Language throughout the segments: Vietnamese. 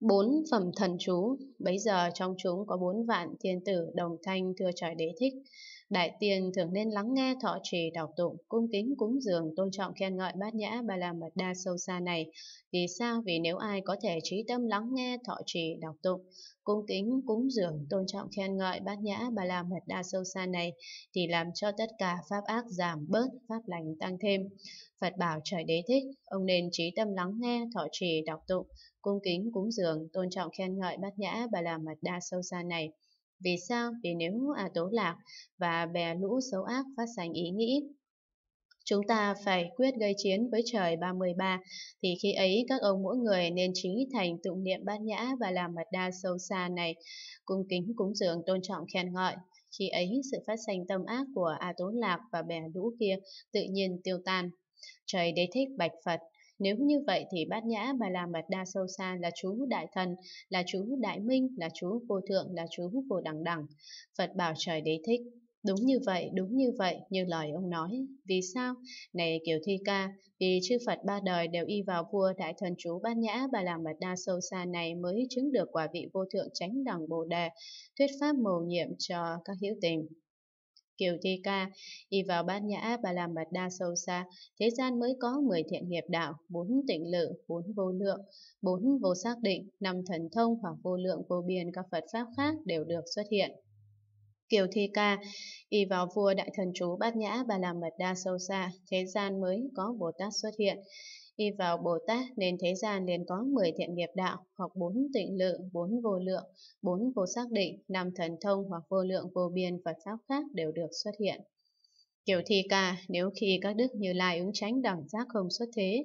Bốn phẩm thần chú, bấy giờ trong chúng có bốn vạn thiên tử đồng thanh thưa trời đế thích. Đại tiên thường nên lắng nghe thọ trì đọc tụng, cung kính cúng dường, tôn trọng khen ngợi bát nhã ba la mật đa sâu xa này. Vì sao? Vì nếu ai có thể trí tâm lắng nghe thọ trì đọc tụng, cung kính cúng dường, tôn trọng khen ngợi bát nhã ba la mật đa sâu xa này, thì làm cho tất cả pháp ác giảm bớt, pháp lành tăng thêm. Phật bảo trời đế thích, ông nên trí tâm lắng nghe thọ trì đọc tụng, cung kính cúng dường, tôn trọng khen ngợi bát nhã bà la mật đa sâu xa này. Vì sao? Vì nếu à tố lạc và bè lũ xấu ác phát sanh ý nghĩ, Chúng ta phải quyết gây chiến với trời 33, thì khi ấy các ông mỗi người nên trí thành tụng niệm bát nhã và làm mật đa sâu xa này, cung kính cúng dường tôn trọng khen ngợi. Khi ấy sự phát sanh tâm ác của A tố Lạc và bè lũ kia tự nhiên tiêu tan. Trời đế thích bạch Phật, nếu như vậy thì bát nhã bà la mật đa sâu xa là chú đại thần, là chú đại minh, là chú vô thượng, là chú vô đẳng đẳng. Phật bảo trời đế thích. Đúng như vậy, đúng như vậy, như lời ông nói. Vì sao? Này Kiều Thi Ca, vì chư Phật ba đời đều y vào vua Đại Thần Chú Bát Nhã Bà La Mật Đa Sâu Xa này mới chứng được quả vị vô thượng chánh đẳng Bồ Đề, thuyết pháp mầu nhiệm cho các hữu tình. Kiều Thi Ca, y vào bát nhã bà làm bạt đa sâu xa, thế gian mới có 10 thiện nghiệp đạo, bốn tịnh lự, bốn vô lượng, bốn vô xác định, năm thần thông hoặc vô lượng vô biên các Phật Pháp khác đều được xuất hiện. Kiều Thi Ca, y vào vua đại thần chú Bát Nhã Bà Làm Mật Đa Sâu Xa, thế gian mới có Bồ Tát xuất hiện. Y vào Bồ Tát nên thế gian liền có 10 thiện nghiệp đạo, hoặc 4 tịnh lượng, 4 vô lượng, 4 vô xác định, 5 thần thông hoặc vô lượng vô biên Phật Pháp khác đều được xuất hiện. Kiểu thi ca, nếu khi các đức như lai ứng tránh đẳng giác không xuất thế,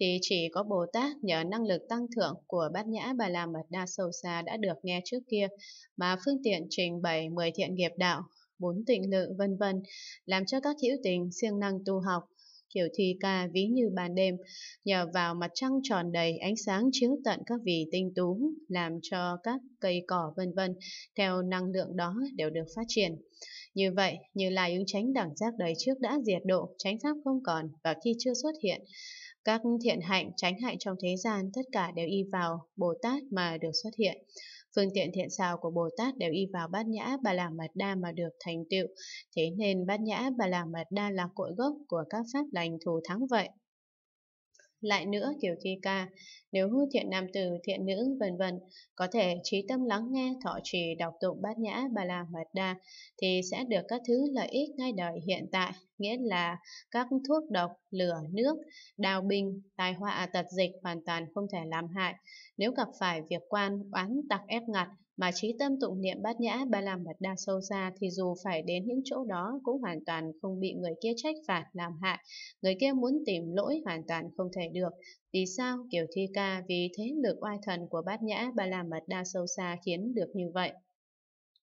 thì chỉ có Bồ Tát nhờ năng lực tăng thượng của bát nhã bà la mật đa sâu xa đã được nghe trước kia mà phương tiện trình bày 10 thiện nghiệp đạo, bốn tịnh lượng vân vân, làm cho các hữu tình siêng năng tu học, kiểu Thi Ca ví như ban đêm, nhờ vào mặt trăng tròn đầy ánh sáng chiếu tận các vì tinh tú, làm cho các cây cỏ vân vân theo năng lượng đó đều được phát triển. Như vậy, như lai ứng tránh đẳng giác đời trước đã diệt độ, tránh pháp không còn và khi chưa xuất hiện, các thiện hạnh, tránh hạnh trong thế gian tất cả đều y vào Bồ Tát mà được xuất hiện. Phương tiện thiện xào của Bồ Tát đều y vào bát nhã Bà La Mật Đa mà được thành tựu, thế nên bát nhã Bà La Mật Đa là cội gốc của các pháp lành thù thắng vậy. Lại nữa kiểu Thi Ca, nếu hư thiện nam tử, thiện nữ, vân vân có thể trí tâm lắng nghe thọ trì đọc tụng bát nhã bà la mật đa thì sẽ được các thứ lợi ích ngay đời hiện tại, nghĩa là các thuốc độc, lửa, nước, đào binh, tai họa tật dịch hoàn toàn không thể làm hại. Nếu gặp phải việc quan, oán tặc ép ngặt mà trí tâm tụng niệm bát nhã ba la mật đa sâu xa thì dù phải đến những chỗ đó cũng hoàn toàn không bị người kia trách phạt làm hại, người kia muốn tìm lỗi hoàn toàn không thể được. Vì sao Kiều Thi Ca vì thế lực oai thần của bát nhã ba la mật đa sâu xa khiến được như vậy?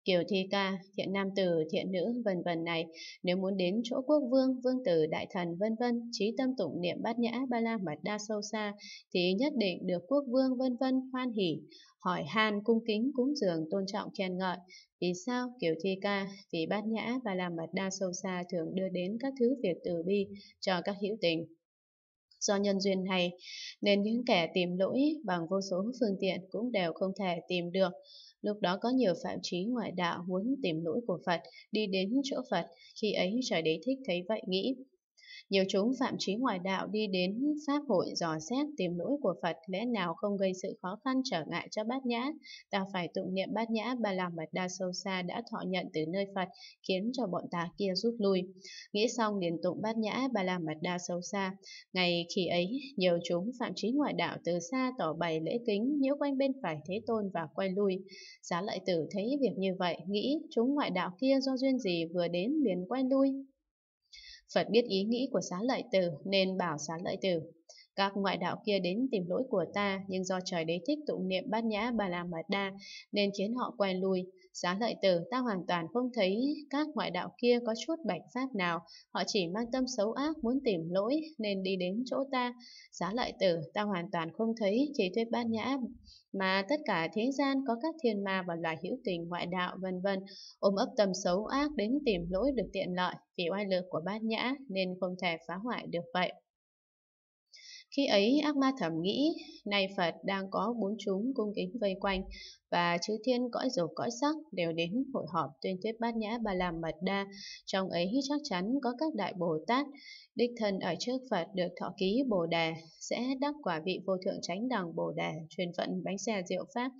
Kiều thi ca, thiện nam tử, thiện nữ, vân vân này, nếu muốn đến chỗ quốc vương, vương tử, đại thần, vân vân, trí tâm tụng niệm bát nhã, ba la mật đa sâu xa, thì nhất định được quốc vương, vân vân, hoan hỉ. Hỏi han cung kính, cúng dường, tôn trọng, khen ngợi. Vì sao? Kiều thi ca, vì bát nhã, ba la mật đa sâu xa thường đưa đến các thứ việc từ bi cho các hữu tình. Do nhân duyên này, nên những kẻ tìm lỗi bằng vô số phương tiện cũng đều không thể tìm được. Lúc đó có nhiều phạm trí ngoại đạo muốn tìm lỗi của Phật, đi đến chỗ Phật, khi ấy trời đế thích thấy vậy nghĩ, nhiều chúng phạm trí ngoại đạo đi đến pháp hội dò xét tìm lỗi của Phật lẽ nào không gây sự khó khăn trở ngại cho bát nhã. Ta phải tụng niệm bát nhã bà làm mật đa sâu xa đã thọ nhận từ nơi Phật khiến cho bọn ta kia rút lui. Nghĩ xong liền tụng bát nhã bà làm mật đa sâu xa. Ngày khi ấy, nhiều chúng phạm trí ngoại đạo từ xa tỏ bày lễ kính nhiễu quanh bên phải Thế Tôn và quay lui. Giá lợi tử thấy việc như vậy, nghĩ chúng ngoại đạo kia do duyên gì vừa đến liền quay lui, Phật biết ý nghĩ của xá lợi tử nên bảo xá lợi tử. Các ngoại đạo kia đến tìm lỗi của ta nhưng do trời đế thích tụng niệm bát nhã bà la mật đa nên khiến họ quay lui. Giá lợi tử ta hoàn toàn không thấy các ngoại đạo kia có chút bạch pháp nào, họ chỉ mang tâm xấu ác muốn tìm lỗi nên đi đến chỗ ta. Giá lợi tử ta hoàn toàn không thấy chỉ thuyết bát nhã mà tất cả thế gian có các thiên ma và loài hữu tình ngoại đạo vân vân ôm ấp tâm xấu ác đến tìm lỗi được tiện lợi vì oai lực của bát nhã nên không thể phá hoại được vậy. Khi ấy ác ma thầm nghĩ, nay Phật đang có bốn chúng cung kính vây quanh và chư thiên cõi dục cõi sắc đều đến hội họp tuyên thuyết bát nhã ba la mật đa, trong ấy chắc chắn có các đại Bồ Tát, đích thân ở trước Phật được thọ ký Bồ Đề sẽ đắc quả vị vô thượng chánh đẳng Bồ Đề truyền vận bánh xe diệu pháp,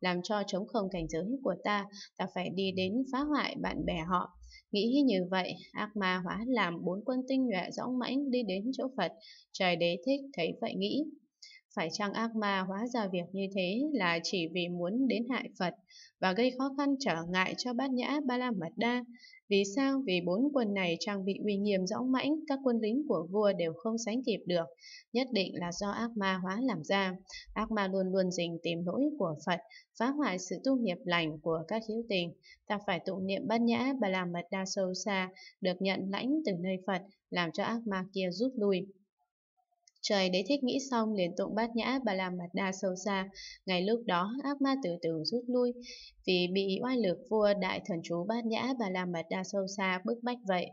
làm cho chống không cảnh giới của ta, ta phải đi đến phá hoại bạn bè họ Nghĩ như vậy, ác ma hóa làm bốn quân tinh nhuệ dõng mãnh đi đến chỗ Phật, trời đế thích thấy vậy nghĩ. Phải chăng ác ma hóa ra việc như thế là chỉ vì muốn đến hại Phật và gây khó khăn trở ngại cho bát nhã ba la mật đa? Vì sao? Vì bốn quân này trang bị uy nghiêm rõ mãnh, các quân lính của vua đều không sánh kịp được, nhất định là do ác ma hóa làm ra. Ác ma luôn luôn dình tìm lỗi của Phật, phá hoại sự tu nghiệp lành của các hữu tình. Ta phải tụng niệm bát nhã ba la mật đa sâu xa, được nhận lãnh từ nơi Phật, làm cho ác ma kia rút lui. Trời đế thích nghĩ xong liền tụng bát nhã bà la mạt đa sâu xa. Ngay lúc đó ác ma từ từ rút lui vì bị oai lực vua đại thần chú bát nhã bà la mạt đa sâu xa bức bách vậy.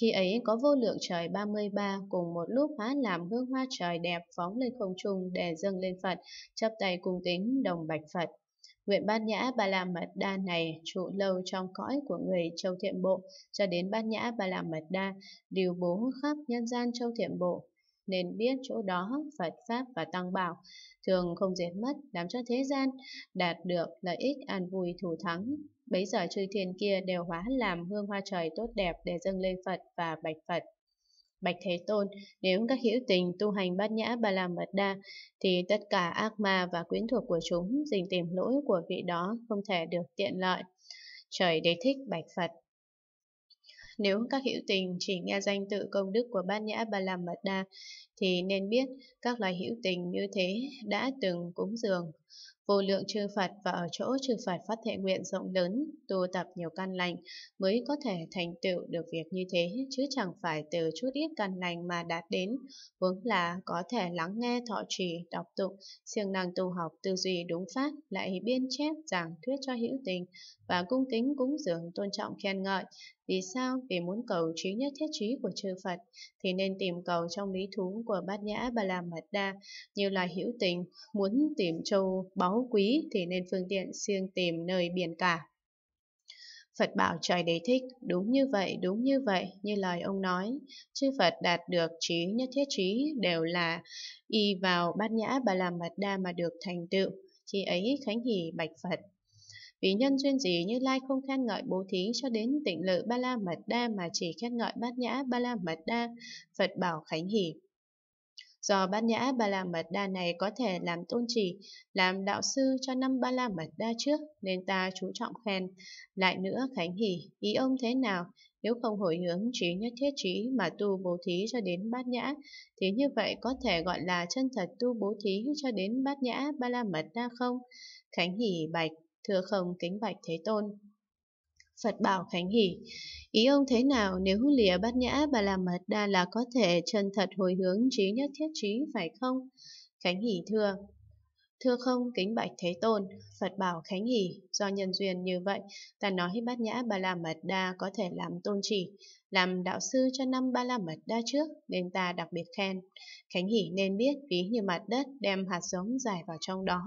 Khi ấy có vô lượng trời 33 cùng một lúc hóa làm hương hoa trời đẹp phóng lên không trung để dâng lên Phật, chấp tay cung tính đồng bạch Phật. Nguyện Bát Nhã Ba La Mật Đa này trụ lâu trong cõi của người châu thiện bộ, cho đến Bát Nhã Ba La Mật Đa điều bố khắp nhân gian châu thiện bộ nên biết chỗ đó Phật Pháp và Tăng Bảo thường không diệt mất, làm cho thế gian đạt được lợi ích an vui thủ thắng. Bấy giờ chư thiên kia đều hóa làm hương hoa trời tốt đẹp để dâng lên Phật và bạch Phật. Bạch Thế Tôn, nếu các hữu tình tu hành bát nhã ba la mật đa, thì tất cả ác ma và quyến thuộc của chúng dình tìm lỗi của vị đó không thể được tiện lợi. Trời đế thích Bạch Phật nếu các hữu tình chỉ nghe danh tự công đức của Bát Nhã Ba La Mật Đa thì nên biết các loài hữu tình như thế đã từng cúng dường. Vô lượng chư Phật và ở chỗ chư Phật phát thệ nguyện rộng lớn, tu tập nhiều căn lành mới có thể thành tựu được việc như thế, chứ chẳng phải từ chút ít căn lành mà đạt đến. Vốn là có thể lắng nghe thọ trì, đọc tụng, siêng năng tu học tư duy đúng pháp, lại biên chép giảng thuyết cho hữu tình và cung kính cúng dường tôn trọng khen ngợi. Vì sao? Vì muốn cầu trí nhất thiết trí của chư Phật thì nên tìm cầu trong lý thú của Bát Nhã Bà La Mật Đa như là hữu tình, muốn tìm châu báu quý thì nên phương tiện siêng tìm nơi biển cả. Phật bảo trời đế thích, đúng như vậy, đúng như vậy, như lời ông nói. Chư Phật đạt được trí nhất thiết trí đều là y vào bát nhã bà la mật đa mà được thành tựu. Khi ấy Khánh Hỷ bạch Phật. Vì nhân duyên gì như Lai không khen ngợi bố thí cho đến tịnh lự ba la mật đa mà chỉ khen ngợi bát nhã ba la mật đa, Phật bảo Khánh Hỷ. Do bát nhã ba la mật đa này có thể làm tôn chỉ, làm đạo sư cho năm ba la mật đa trước, nên ta chú trọng khen. Lại nữa Khánh Hỷ, ý ông thế nào? Nếu không hồi hướng trí nhất thiết trí mà tu bố thí cho đến bát nhã, thì như vậy có thể gọi là chân thật tu bố thí cho đến bát nhã ba la mật đa không? Khánh Hỷ bạch, thưa không kính bạch Thế Tôn. Phật bảo Khánh Hỷ, Ý ông thế nào nếu lìa bát nhã bà làm mật đa là có thể chân thật hồi hướng trí nhất thiết trí phải không? Khánh Hỷ thưa. Thưa không kính bạch Thế Tôn, Phật bảo Khánh Hỷ, do nhân duyên như vậy, ta nói bát nhã bà la mật đa có thể làm tôn chỉ, làm đạo sư cho năm ba la mật đa trước nên ta đặc biệt khen. Khánh Hỷ nên biết ví như mặt đất đem hạt giống dài vào trong đó,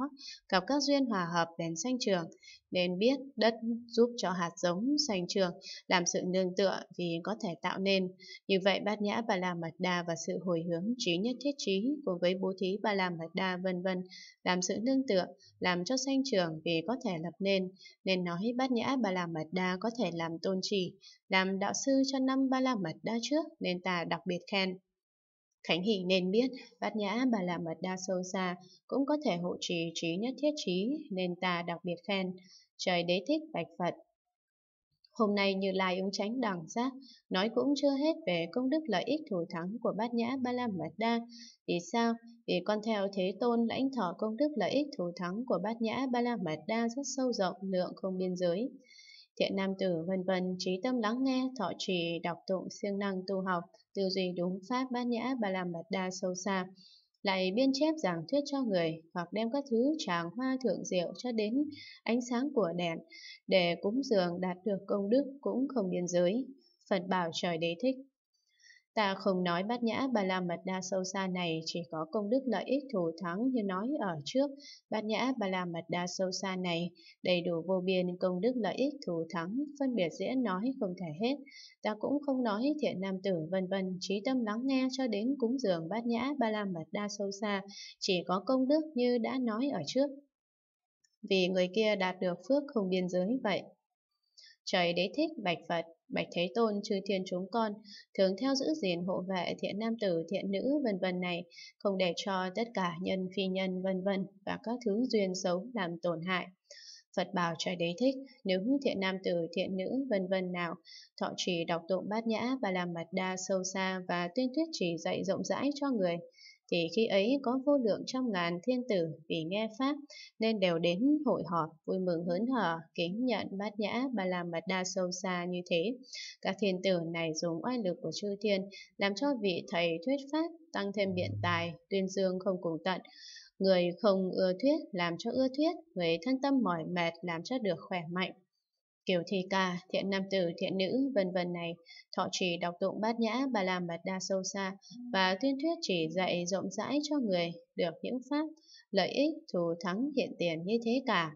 gặp các duyên hòa hợp đèn xanh trường, nên biết đất giúp cho hạt giống xanh trường, làm sự nương tựa vì có thể tạo nên. Như vậy bát nhã ba la mật đa và sự hồi hướng trí nhất thiết trí cùng với bố thí ba la mật đa vân vân làm sự nương tựa, làm cho xanh trường vì có thể lập nên, nên nói bát nhã ba la mật đa có thể làm tôn trì, làm đạo sư cho năm Ba La Mật Đa trước nên ta đặc biệt khen. Khánh Hỷ nên biết bát nhã bà La Mật Đa sâu xa cũng có thể hộ trì trí nhất thiết trí nên ta đặc biệt khen. Trời đế thích bạch Phật. Hôm nay Như Lai ứng tránh đẳng giác, nói cũng chưa hết về công đức lợi ích thủ thắng của bát nhã Ba La Mật Đa. Vì sao? Vì con theo Thế Tôn lãnh thọ công đức lợi ích thủ thắng của bát nhã Ba La Mật Đa rất sâu rộng lượng không biên giới thiện nam tử vân vân trí tâm lắng nghe thọ trì đọc tụng siêng năng tu học tư duy đúng pháp bát nhã ba làm bạt đa sâu xa lại biên chép giảng thuyết cho người hoặc đem các thứ tràng hoa thượng diệu cho đến ánh sáng của đèn để cúng dường đạt được công đức cũng không biên giới phật bảo trời đế thích Ta không nói bát nhã ba la mật đa sâu xa này chỉ có công đức lợi ích thù thắng như nói ở trước, bát nhã ba la mật đa sâu xa này đầy đủ vô biên công đức lợi ích thù thắng, phân biệt dễ nói không thể hết. Ta cũng không nói thiện nam tử vân vân, trí tâm lắng nghe cho đến cúng dường bát nhã ba la mật đa sâu xa, chỉ có công đức như đã nói ở trước. Vì người kia đạt được phước không biên giới vậy. Trời đế thích bạch Phật, bạch Thế Tôn, chư thiên chúng con, thường theo giữ gìn hộ vệ thiện nam tử, thiện nữ, vân vân này, không để cho tất cả nhân phi nhân vân vân và các thứ duyên xấu làm tổn hại. Phật bảo trời đế thích, nếu thiện nam tử, thiện nữ, vân vân nào, thọ trì đọc tụng bát nhã và làm mật đa sâu xa và tuyên thuyết chỉ dạy rộng rãi cho người, thì khi ấy có vô lượng trăm ngàn thiên tử vì nghe Pháp nên đều đến hội họp vui mừng hớn hở, kính nhận bát nhã bà làm mật đa sâu xa như thế. Các thiên tử này dùng oai lực của chư thiên làm cho vị thầy thuyết Pháp tăng thêm biện tài, tuyên dương không cùng tận. Người không ưa thuyết làm cho ưa thuyết, người thân tâm mỏi mệt làm cho được khỏe mạnh. Kiểu thi ca, thiện nam tử, thiện nữ, vân vân này, thọ trì đọc tụng bát nhã bà la mật đa sâu xa và tuyên thuyết chỉ dạy rộng rãi cho người được những pháp, lợi ích, thù thắng hiện tiền như thế cả.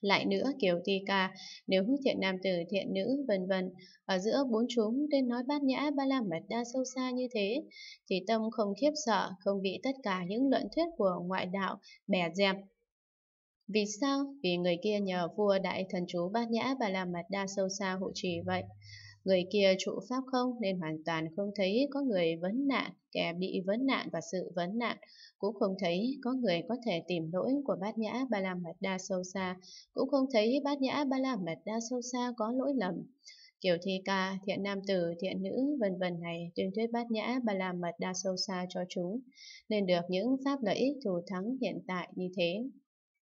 Lại nữa Kiều thi Ca, nếu thiện nam tử, thiện nữ, vân vân ở giữa bốn chúng nên nói bát nhã ba la mật đa sâu xa như thế, thì tâm không khiếp sợ, không bị tất cả những luận thuyết của ngoại đạo bẻ dẹp vì sao? Vì người kia nhờ vua đại thần chú bát nhã và làm mặt đa sâu xa hộ trì vậy. Người kia trụ pháp không nên hoàn toàn không thấy có người vấn nạn, kẻ bị vấn nạn và sự vấn nạn, cũng không thấy có người có thể tìm lỗi của bát nhã ba la mật đa sâu xa, cũng không thấy bát nhã ba la mật đa sâu xa có lỗi lầm. Kiểu thi ca, thiện nam tử, thiện nữ, vân vân này tuyên thuyết bát nhã ba la mật đa sâu xa cho chúng, nên được những pháp lợi ích thù thắng hiện tại như thế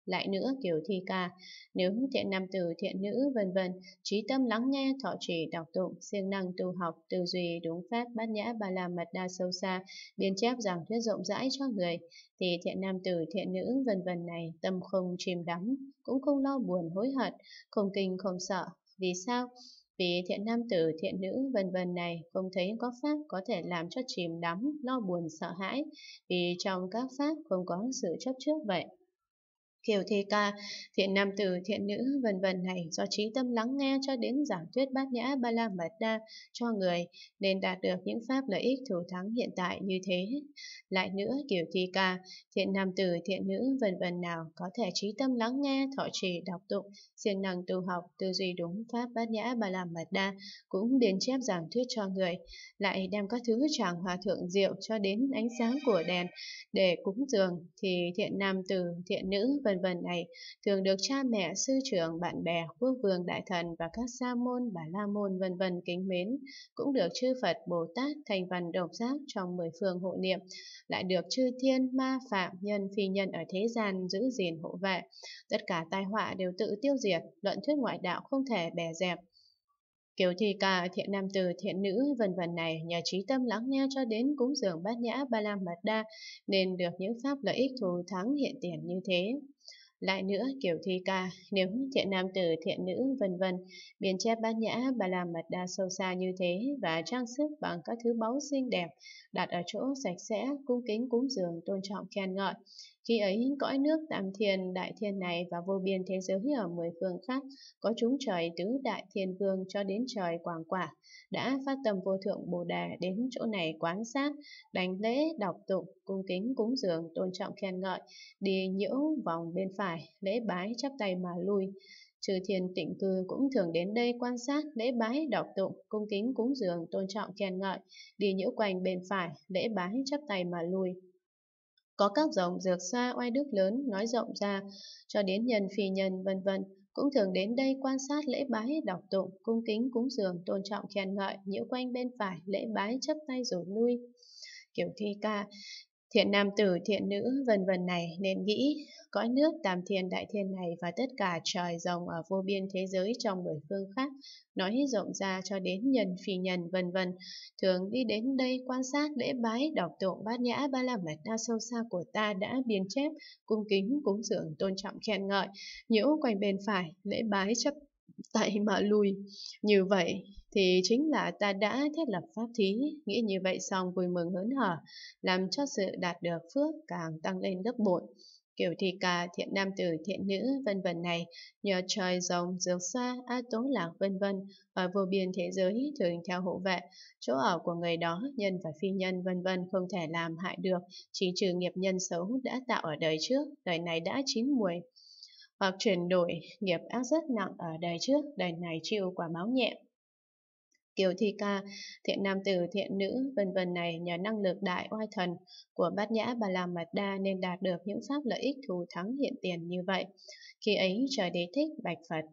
lại nữa kiểu thi ca, nếu thiện nam tử, thiện nữ, vân vân, trí tâm lắng nghe, thọ trì, đọc tụng, siêng năng tu học, tư duy, đúng pháp, bát nhã, ba la mật đa sâu xa, biên chép giảng thuyết rộng rãi cho người, thì thiện nam tử, thiện nữ, vân vân này tâm không chìm đắm, cũng không lo buồn hối hận, không kinh không sợ. Vì sao? Vì thiện nam tử, thiện nữ, vân vân này không thấy có pháp có thể làm cho chìm đắm, lo buồn sợ hãi, vì trong các pháp không có sự chấp trước vậy kiều thi ca, thiện nam tử, thiện nữ, vân vân này do trí tâm lắng nghe cho đến giảng thuyết bát nhã ba la mật đa cho người nên đạt được những pháp lợi ích thủ thắng hiện tại như thế. Lại nữa, kiều thi ca, thiện nam tử, thiện nữ, vân vân nào có thể trí tâm lắng nghe, thọ trì, đọc tụng, siêng năng tu học, tư duy đúng pháp bát nhã ba la mật đa cũng đến chép giảng thuyết cho người, lại đem các thứ tràng hòa thượng diệu cho đến ánh sáng của đèn để cúng dường thì thiện nam tử, thiện nữ, vân vân vân này thường được cha mẹ, sư trưởng, bạn bè, quốc vương, đại thần và các sa môn, bà la môn vân vân kính mến, cũng được chư Phật, Bồ Tát, thành văn độc giác trong mười phương hộ niệm, lại được chư thiên, ma phạm, nhân, phi nhân ở thế gian giữ gìn hộ vệ. Tất cả tai họa đều tự tiêu diệt, luận thuyết ngoại đạo không thể bè dẹp. Kiểu thì cả thiện nam từ thiện nữ vân vân này nhờ trí tâm lắng nghe cho đến cúng dường bát nhã ba la mật đa nên được những pháp lợi ích thù thắng hiện tiền như thế. Lại nữa, kiểu thi ca, nếu thiện nam tử, thiện nữ, vân vân, biên chép bát nhã bà làm mật đa sâu xa như thế và trang sức bằng các thứ báu xinh đẹp, đặt ở chỗ sạch sẽ, cung kính cúng dường, tôn trọng khen ngợi, khi ấy, cõi nước tam thiên, đại thiên này và vô biên thế giới ở mười phương khác, có chúng trời tứ đại thiên vương cho đến trời quảng quả, đã phát tâm vô thượng Bồ Đề đến chỗ này quán sát, đánh lễ, đọc tụng, cung kính, cúng dường, tôn trọng khen ngợi, đi nhiễu vòng bên phải, lễ bái chắp tay mà lui. Trừ thiên tịnh cư cũng thường đến đây quan sát, lễ bái, đọc tụng, cung kính, cúng dường, tôn trọng, khen ngợi, đi nhiễu quanh bên phải, lễ bái, chắp tay mà lui. Có các dòng dược xa oai đức lớn nói rộng ra, cho đến nhân phi nhân vân vân cũng thường đến đây quan sát lễ bái, đọc tụng, cung kính, cúng dường, tôn trọng khen ngợi, nhiễu quanh bên phải, lễ bái, chấp tay rồi lui. Kiểu thi ca, Thiện nam tử, thiện nữ, vân vân này nên nghĩ, cõi nước tam thiên đại thiên này và tất cả trời rồng ở vô biên thế giới trong mười phương khác, nói rộng ra cho đến nhân phi nhân vân vân, thường đi đến đây quan sát lễ bái, đọc tụng bát nhã ba la mật đa sâu xa của ta đã biên chép, cung kính, cúng dường, tôn trọng khen ngợi, nhiễu quanh bên phải, lễ bái chấp tại mà lùi. Như vậy, thì chính là ta đã thiết lập pháp thí, nghĩ như vậy xong vui mừng hớn hở, làm cho sự đạt được phước càng tăng lên gấp bội. Kiểu thi ca, thiện nam tử, thiện nữ, vân vân này, nhờ trời rồng, dược xa, a tố lạc vân vân, ở vô biên thế giới thường theo hộ vệ, chỗ ở của người đó, nhân và phi nhân vân vân không thể làm hại được, chỉ trừ nghiệp nhân xấu đã tạo ở đời trước, đời này đã chín mùi hoặc chuyển đổi nghiệp ác rất nặng ở đời trước, đời này chịu quả báo nhẹ. Kiều thi ca, thiện nam tử, thiện nữ, vân vân này nhờ năng lực đại oai thần của bát nhã bà la mật đa nên đạt được những pháp lợi ích thù thắng hiện tiền như vậy. Khi ấy trời đế thích bạch Phật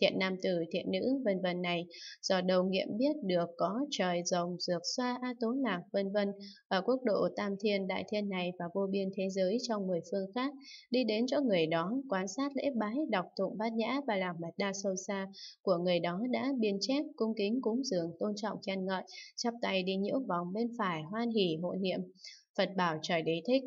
thiện nam tử, thiện nữ, vân vân này, do đầu nghiệm biết được có trời rồng, dược xoa, a tố lạc, vân vân ở quốc độ tam thiên, đại thiên này và vô biên thế giới trong mười phương khác, đi đến chỗ người đó, quan sát lễ bái, đọc tụng bát nhã và làm mật đa sâu xa của người đó đã biên chép, cung kính, cúng dường, tôn trọng, khen ngợi, chắp tay đi nhiễu vòng bên phải, hoan hỷ hộ niệm. Phật bảo trời đế thích,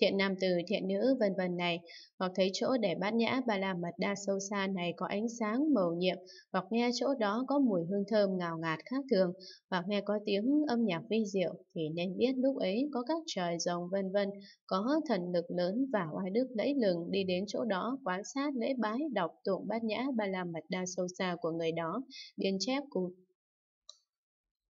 thiện nam từ, thiện nữ, vân vân này, hoặc thấy chỗ để bát nhã ba la mật đa sâu xa này có ánh sáng màu nhiệm, hoặc nghe chỗ đó có mùi hương thơm ngào ngạt khác thường, hoặc nghe có tiếng âm nhạc vi diệu, thì nên biết lúc ấy có các trời rồng vân vân, có thần lực lớn và oai đức lẫy lừng đi đến chỗ đó quan sát lễ bái đọc tụng bát nhã ba la mật đa sâu xa của người đó, biên chép cùng